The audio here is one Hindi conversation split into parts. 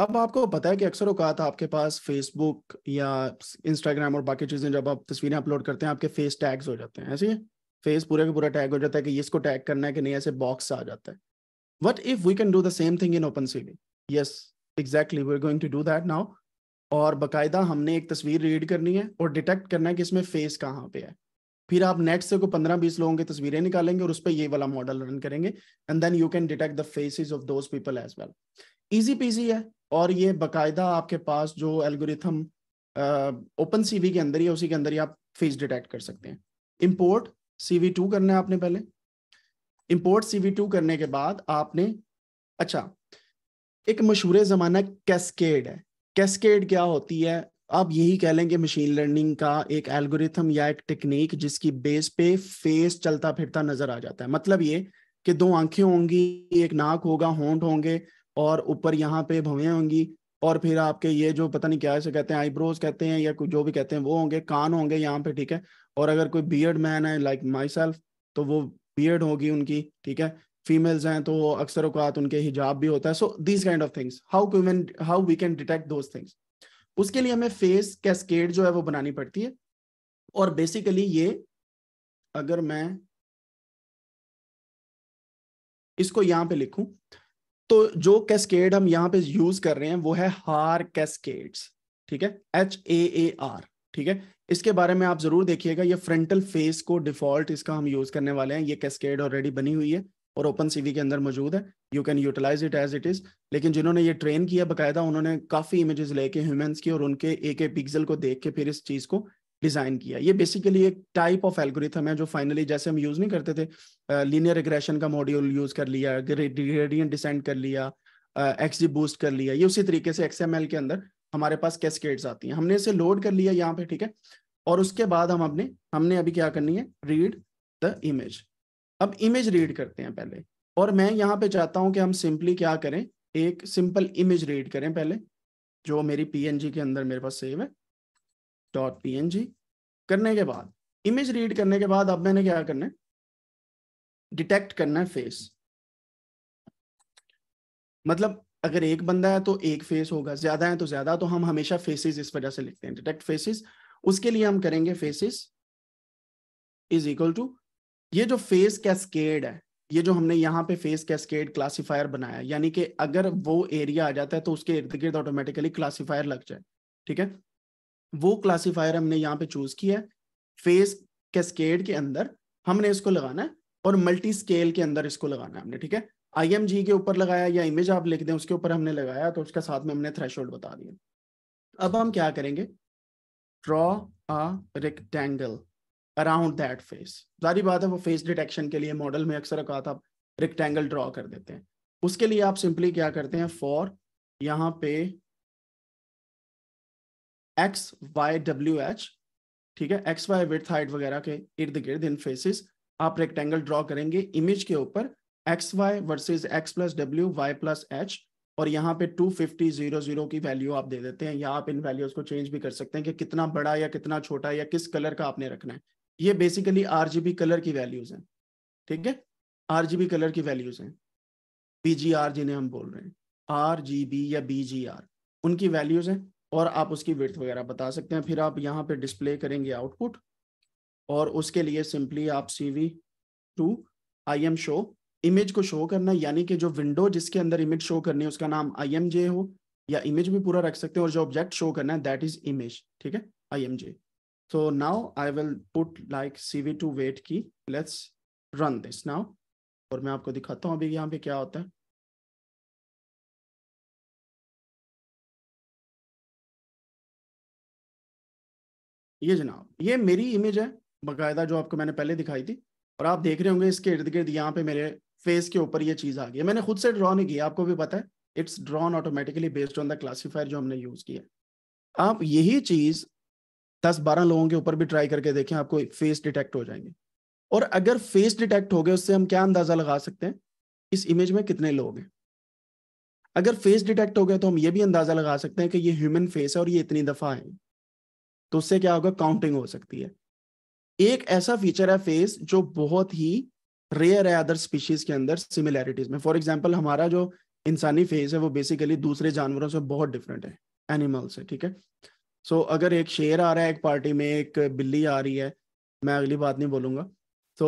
अब आपको पता है कि अक्सर औकात आपके पास फेसबुक या इंस्टाग्राम और बाकी चीज़ें जब आप तस्वीरें अपलोड करते हैं आपके फेस टैग्स हो जाते हैं ऐसे ही फेस पूरे का पूरा टैग हो जाता है कि इसको टैग करना है कि नहीं ऐसे बॉक्स आ जाता है what if we can do the same thing in open C yes exactly we are going to do that now और बाकायदा हमने एक तस्वीर रीड करनी है और डिटेक्ट करना है कि इसमें फेस कहाँ पे है फिर आप नेट से कोई पंद्रह बीस लोगों की तस्वीरें निकालेंगे और उस पर ये वाला मॉडल रन करेंगे and then you can detect the faces of those people as well easy peasy है और ये बकायदा आपके पास जो एल्गोरिथम ओपन सीवी के अंदर ही उसी के अंदर ही आप फीस डिटेक्ट कर सकते हैं इम्पोर्ट सीवी टू करना है आपने पहले इम्पोर्ट सीवी टू करने के बाद आपने अच्छा एक मशहूर ज़माना कैस्केड है कैस्केड क्या होती है आप यही कह लेंगे मशीन लर्निंग का एक एल्गोरिथम या एक टेक्निक जिसकी बेस पे फेस चलता फिरता नजर आ जाता है मतलब ये कि दो आंखें होंगी एक नाक होगा होंठ होंगे और ऊपर यहाँ पे भवें होंगी और फिर आपके ये जो पता नहीं क्या ऐसे कहते हैं आईब्रोज कहते हैं या जो भी कहते हैं वो होंगे कान होंगे यहाँ पे ठीक है और अगर कोई बियर्ड मैन है लाइक माई सेल्फ तो वो बियर्ड होगी उनकी ठीक है फीमेल्स हैं तो अक्सर अवकात उनके हिजाब भी होता है so these kind of things how can how we can detect those things उसके लिए हमें फेस कैस्केड जो है वो बनानी पड़ती है और बेसिकली ये अगर मैं इसको यहाँ पे लिखूं तो जो कैस्केड हम यहाँ पे यूज कर रहे हैं वो है हार कैस्केड्स ठीक है एच ए ए आर ठीक है इसके बारे में आप जरूर देखिएगा ये फ्रंटल फेस को डिफॉल्ट इसका हम यूज करने वाले हैं ये कैस्केड ऑलरेडी बनी हुई है और ओपन सीवी के अंदर मौजूद है you can utilise it as it is लेकिन जिन्होंने ये ट्रेन किया बकायदा उन्होंने काफी इमेजेस लेके ह्यूमंस की और उनके एक एक पिक्सल को देख के फिर इस चीज को डिजाइन किया ये बेसिकली एक टाइप ऑफ एल्गोरिथम है जो फाइनली जैसे हम यूज नहीं करते थे लीनियर एग्रेशन का मॉड्यूल यूज कर लिया ग्रेडियंट डिसेंड कर लिया एक्स बूस्ट कर लिया ये उसी तरीके से एक्सएमएल के अंदर हमारे पास कैसकेट्स आती हैं हमने इसे लोड कर लिया यहाँ पे ठीक है और उसके बाद हम अपने हमने अभी क्या करनी है रीड द इमेज अब इमेज रीड करते हैं पहले और मैं यहाँ पे चाहता हूँ कि हम सिंपली क्या करें एक सिंपल इमेज रीड करें पहले जो मेरी पीएनजी के अंदर मेरे पास सेव है डॉट पी करने के बाद इमेज रीड करने के बाद अब मैंने क्या करना है डिटेक्ट करना है फेस मतलब अगर एक बंदा है तो एक फेस होगा ज्यादा है तो ज्यादा तो हम हमेशा फेसेस इस वजह से लिखते हैं डिटेक्ट फेसेस उसके लिए हम करेंगे फेसेस इज इक्वल टू ये जो फेस कैस्केड है ये जो हमने यहाँ पे फेस कैस्केड क्लासिफायर बनाया यानी कि अगर वो एरिया आ जाता है तो उसके इर्द गिर्द ऑटोमेटिकली क्लासीफायर लग जाए ठीक है वो क्लासीफायर हमने यहाँ पे चूज किया है फेस कैस्केड के अंदर हमने इसको लगाना है और मल्टी स्केल के अंदर इसको लगाना है हमने ठीक है आईएमजी के ऊपर लगाया या इमेज आप लिख दें उसके ऊपर हमने लगाया तो उसका साथ में हमने थ्रेश बता दिया अब हम क्या करेंगे draw a rectangle around that face सारी बात है वो फेस डिटेक्शन के लिए मॉडल में अक्सर कहा था रेक्टेंगल ड्रॉ कर देते हैं उसके लिए आप सिंपली क्या करते हैं फॉर यहाँ पे एक्स वाई डब्ल्यू एच ठीक है एक्स वाई विथ हाइट वगैरह के इर्द गिर्द इन फेसिस आप रेक्टेंगल ड्रॉ करेंगे इमेज के ऊपर X Y versus X plus W Y plus H और यहाँ पे टू फिफ्टी जीरो जीरो की वैल्यू आप दे देते हैं या आप इन वैल्यूज को चेंज भी कर सकते हैं कि कितना बड़ा या कितना छोटा या किस कलर का आपने रखना है ये बेसिकली आरजीबी कलर की वैल्यूज हैं ठीक है आरजीबी कलर की वैल्यूज हैं बीजीआर जिन्हें हम बोल रहे हैं आरजीबी या बीजीआर उनकी वैल्यूज हैं और आप उसकी विर्थ वगैरह बता सकते हैं फिर आप यहाँ पे डिस्प्ले करेंगे आउटपुट और उसके लिए सिंपली आप C V two I M show image को शो करना यानी कि जो विंडो जिसके अंदर इमेज शो करनी है उसका नाम आई एम जे हो या इमेज भी पूरा रख सकते हैं और जो ऑब्जेक्ट शो करना है दैट इज इमेज ठीक है I M J so now I will put like C V two wait key let's run this now और मैं आपको दिखाता हूँ अभी यहाँ पे क्या होता है ये जनाब ये मेरी इमेज है बाकायदा जो आपको मैंने पहले दिखाई थी और आप देख रहे होंगे इसके इर्द गिर्द यहाँ पे मेरे फेस के ऊपर ये चीज़ आ गई है मैंने खुद से ड्रॉ नहीं किया आपको भी पता है it's drawn automatically based on the classifier जो हमने यूज़ किया आप यही चीज़ दस बारह लोगों के ऊपर भी ट्राई करके देखें आपको फेस डिटेक्ट हो जाएंगे और अगर फेस डिटेक्ट हो गए उससे हम क्या अंदाज़ा लगा सकते हैं इस इमेज में कितने लोग हैं अगर फेस डिटेक्ट हो गए तो हम ये भी अंदाज़ा लगा सकते हैं कि ये ह्यूमन फेस है और ये इतनी दफ़ा है तो उससे क्या होगा काउंटिंग हो सकती है एक ऐसा फीचर है फेस जो बहुत ही रेयर है अदर स्पीशीज के अंदर सिमिलैरिटीज में फॉर एग्जाम्पल हमारा जो इंसानी फेस है वो बेसिकली दूसरे जानवरों से बहुत डिफरेंट है एनिमल से ठीक है सो so, अगर एक शेर आ रहा है एक पार्टी में एक बिल्ली आ रही है मैं अगली बात नहीं बोलूँगा तो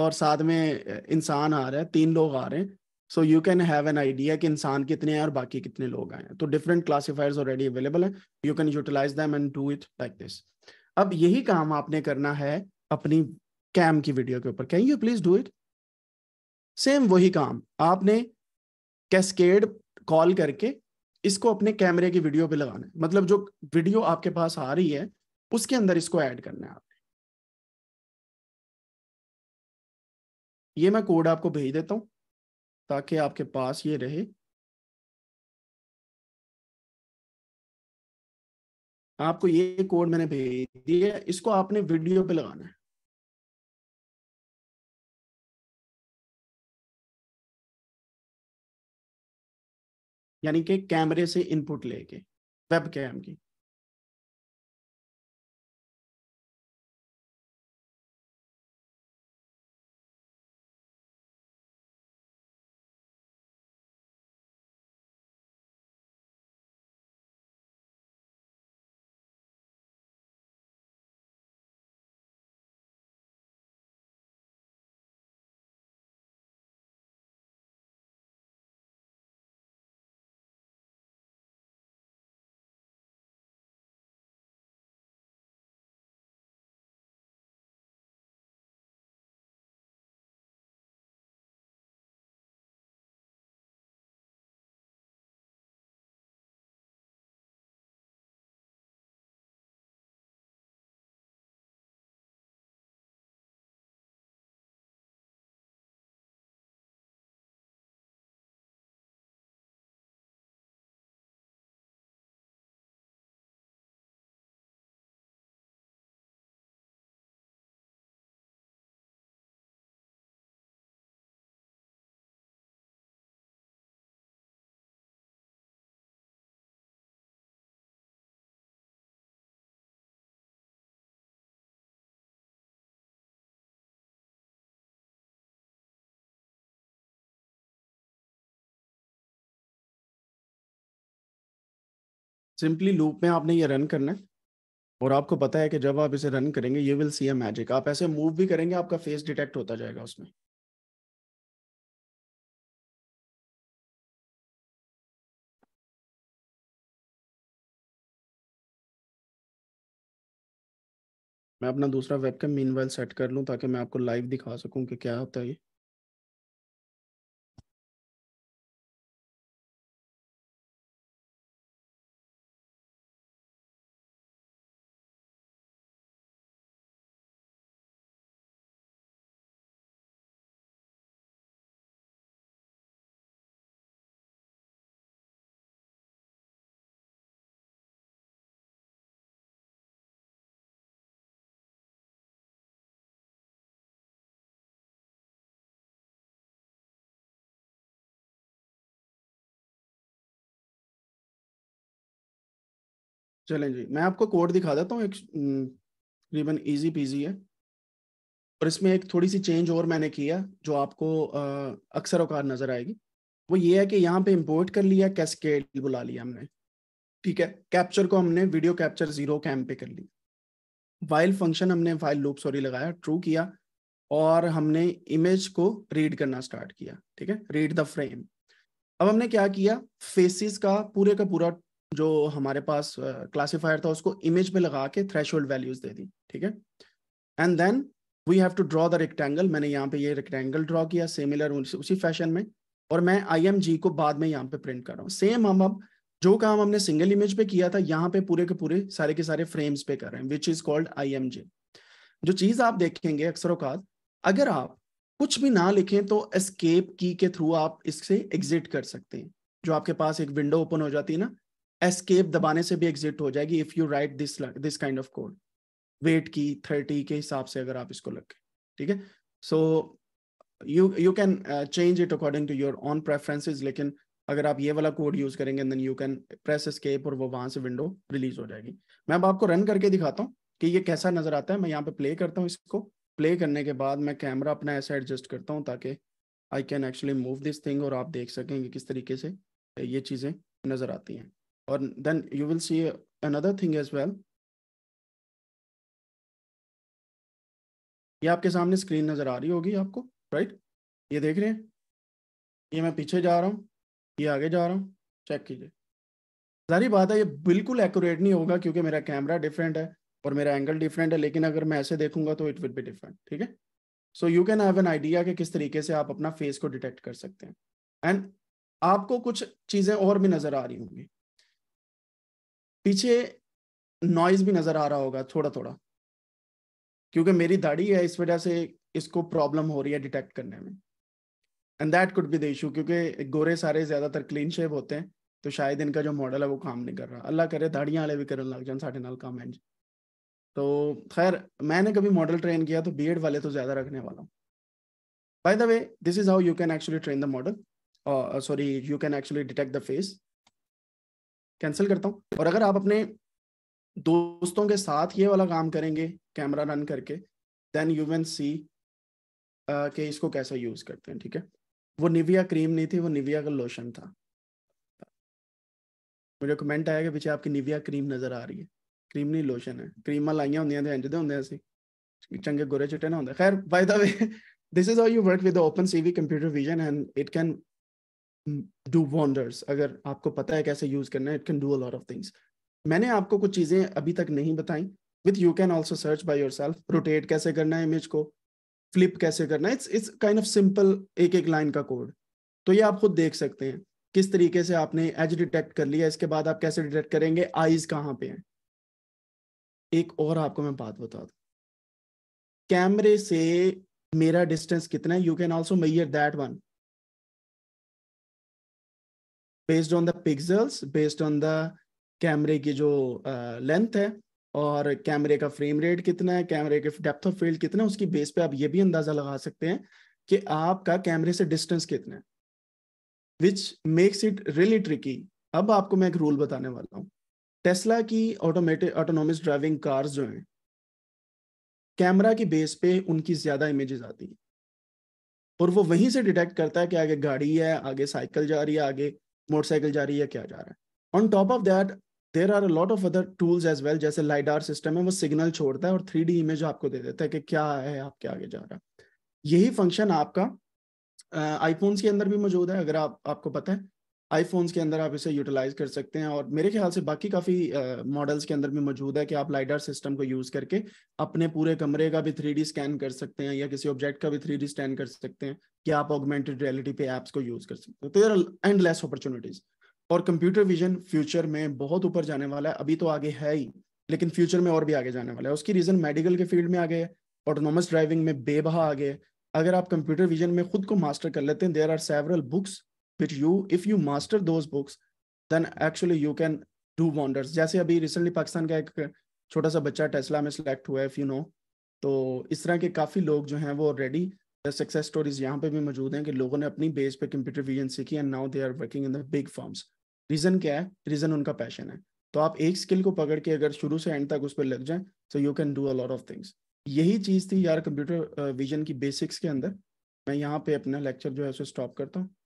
और साथ में इंसान आ रहा है तीन लोग आ रहे हैं so you can have an idea कि इंसान कितने हैं और बाकी कितने लोग आए हैं तो डिफरेंट क्लासीफायर्स ऑलरेडी अवेलेबल है you can utilise them and do it like this अब यही काम आपने करना है अपनी कैम की वीडियो के ऊपर can you please do it same वही काम आपने कैस्केड कॉल करके इसको अपने कैमरे की वीडियो पे लगाना है मतलब जो वीडियो आपके पास आ रही है उसके अंदर इसको ऐड करना है आपने ये मैं कोड आपको भेज देता हूं ताकि आपके पास ये रहे आपको ये कोड मैंने भेज दिया इसको आपने वीडियो पे लगाना है यानी कि कैमरे से इनपुट लेके वेब कैम की सिंपली लूप में आपने ये रन करना है और आपको पता है कि जब आप इसे रन करेंगे you will see a magic आप ऐसे मूव भी करेंगे आपका फेस डिटेक्ट होता जाएगा उसमें मैं अपना दूसरा वेबकैम मीनवाइल सेट कर लूं ताकि मैं आपको लाइव दिखा सकूं कि क्या होता है ये चलें जी मैं आपको कोड दिखा देता हूँ एक हम्म, तकरीबन इजी पीजी है और इसमें एक थोड़ी सी चेंज और मैंने किया जो आपको अक्सर अवकार नजर आएगी वो ये है कि यहाँ पे इंपोर्ट कर लिया कैसकेड बुला लिया हमने ठीक है कैप्चर को हमने वीडियो कैप्चर जीरो कैम पे कर लिया वाइल फंक्शन हमने फाइल लूप सॉरी लगाया ट्रू किया और हमने इमेज को रीड करना स्टार्ट किया ठीक है रीड द फ्रेम अब हमने क्या किया फेसिस का पूरे का पूरा जो हमारे पास क्लासिफायर uh, था उसको इमेज पे लगा के थ्रेश वैल्यूज दे दी ठीक है and then we have to draw the rectangle मैंने यहाँ पे ये रेक्टेंगल ड्रॉ किया सिमिलर उसी फैशन में और मैं आई को बाद में यहाँ पे प्रिंट कर रहा हूँ सेम हम अब जो काम हमने सिंगल इमेज पे किया था यहाँ पे पूरे के पूरे सारे के सारे फ्रेम्स पे कर रहे हैं विच इज कॉल्ड आई जो चीज आप देखेंगे अक्सर अवकात अगर आप कुछ भी ना लिखें तो एस्केप की के थ्रू आप इससे एग्जिट कर सकते हैं जो आपके पास एक विंडो ओपन हो जाती है ना एस्केप दबाने से भी एग्जिट हो जाएगी if you write this this kind of code wait की थर्टी के हिसाब से अगर आप इसको लगे ठीक है so you you can change it according to your own preferences लेकिन अगर आप ये वाला कोड यूज करेंगे then you can press escape और वो वहां से विंडो रिलीज हो जाएगी मैं अब आपको रन करके दिखाता हूँ कि ये कैसा नजर आता है मैं यहाँ पे प्ले करता हूँ इसको प्ले करने के बाद मैं कैमरा अपना ऐसा एडजस्ट करता हूँ ताकि I can actually move this thing और आप देख सकें कि किस तरीके से ये चीज़ें नज़र आती हैं or then you will see another thing as well ये आपके सामने स्क्रीन नजर आ रही होगी आपको राइट ये देख रहे हैं ये मैं पीछे जा रहा हूँ ये आगे जा रहा हूँ चेक कीजिए सारी बात है ये बिल्कुल एक्यूरेट नहीं होगा क्योंकि मेरा कैमरा डिफरेंट है और मेरा एंगल डिफरेंट है लेकिन अगर मैं ऐसे देखूंगा तो इट विल बी डिफरेंट ठीक है so you can have an idea कि किस तरीके से आप अपना फेस को डिटेक्ट कर सकते हैं एंड आपको कुछ चीज़ें और भी नज़र आ रही होंगी पीछे नॉइज भी नजर आ रहा होगा थोड़ा थोड़ा क्योंकि मेरी दाढ़ी है इस वजह से इसको प्रॉब्लम हो रही है डिटेक्ट करने में and that could be the issue क्योंकि गोरे सारे ज्यादातर क्लीन शेप होते हैं तो शायद इनका जो मॉडल है वो काम नहीं कर रहा अल्लाह करे दाढ़ियाँ वाले भी करने लग जाए साढ़े नाल काम है तो खैर मैंने कभी मॉडल ट्रेन किया तो बी वाले तो ज़्यादा रखने वाला हूँ by the way this is how you can actually train the model sorry you can actually detect the face cancel करता हूँ और अगर आप अपने दोस्तों के साथ ये वाला काम करेंगे कैमरा रन करके देन यू कैन सी के इसको कैसा यूज करते हैं ठीक है वो निविया क्रीम नहीं थी वो निविया का लोशन था मुझे कमेंट आया कि पीछे आपकी निविया क्रीम नजर आ रही है क्रीम नहीं लोशन है क्रीम लाइया होंगे ਤੇ ਇੰਜ ਦੇ ਹੁੰਦੇ ਅਸੀਂ ਚੰਗੇ ਗੋਰੇ ਚਿੱਟੇ ਨਾ ਹੁੰਦੇ ਖੈਰ by the way this is how you work with the open cv computer vision and it do wonders अगर आपको पता है कैसे यूज करना है it can do a of things मैंने आपको कुछ चीजें अभी तक नहीं बताई with you can also search by yourself rotate कैसे करना है इमेज को फ्लिप कैसे करना है it's it's kind of simple एक एक लाइन का कोड तो ये आप खुद देख सकते हैं किस तरीके से आपने एज डिटेक्ट कर लिया इसके बाद आप कैसे डिटेक्ट करेंगे आईज कहाँ पे हैं एक और आपको मैं बात बता दू कैमरे से मेरा डिस्टेंस कितना है you can also measure that one based on the pixels based on the कैमरे की जो लेंथ uh, है और कैमरे का फ्रेम रेट कितना है कैमरे के डेप्थ ऑफ फील्ड कितना है उसकी बेस पे आप ये भी अंदाजा लगा सकते हैं कि आपका कैमरे से डिस्टेंस कितना है which makes it really tricky अब आपको मैं एक रूल बताने वाला हूँ टेस्ला की ऑटोमेटिक ऑटोनोमस ड्राइविंग कार्स जो हैं कैमरा की बेस पे उनकी ज़्यादा इमेजेस आती हैं और वो वहीं से डिटेक्ट करता है कि आगे गाड़ी है आगे साइकिल जा रही है आगे मोटरसाइकिल जा रही है क्या जा रहा है on top of that there are lot of other tools as well जैसे लाइडार सिस्टम है वो सिग्नल छोड़ता है और थ्री डी इमेज आपको दे देता है कि क्या है आपके आगे जा रहा है यही फंक्शन आपका आईफोन्स के अंदर भी मौजूद है अगर आप आपको पता है आईफोन्स के अंदर आप इसे यूटिलाइज कर सकते हैं और मेरे ख्याल से बाकी काफ़ी मॉडल्स के अंदर भी मौजूद है कि आप लाइडर सिस्टम को यूज़ करके अपने पूरे कमरे का भी थ्री स्कैन कर सकते हैं या किसी ऑब्जेक्ट का भी थ्री स्कैन कर सकते हैं कि आप ऑगमेंटेड रियलिटी पे एप्स को यूज़ कर सकते हैं तो एंडलेस अपॉर्चुनिटीज़ और कंप्यूटर विजन फ्यूचर में बहुत ऊपर जाने वाला है अभी तो आगे है ही लेकिन फ्यूचर में और भी आगे जाने वाला है उसकी रीज़न मेडिकल के फील्ड में आगे है ऑटोनोमस ड्राइविंग में बेबहा आगे है अगर आप कंप्यूटर विजन में खुद को मास्टर कर लेते हैं देर आर सेवरल बुक्स फिर you if you master those books then actually you can do wonders जैसे अभी रिसेंटली पाकिस्तान का एक छोटा सा बच्चा टेस्ला में सिलेक्ट हुआ है इफ यू नो तो इस तरह के काफ़ी लोग जो हैं वो ऑलरेडी सक्सेस स्टोरीज यहाँ पे भी मौजूद हैं कि लोगों ने अपनी बेस पे कंप्यूटर विजन सीखी and now they are working in the big forms reason क्या है रीज़न उनका पैशन है तो आप एक स्किल को पकड़ के अगर शुरू से एंड तक उस पर लग जाए so you can do a lot of things यही चीज़ थी यार कंप्यूटर विजन uh, की बेसिक्स के अंदर मैं यहाँ पे अपना लेक्चर जो है उसे स्टॉप करता हूँ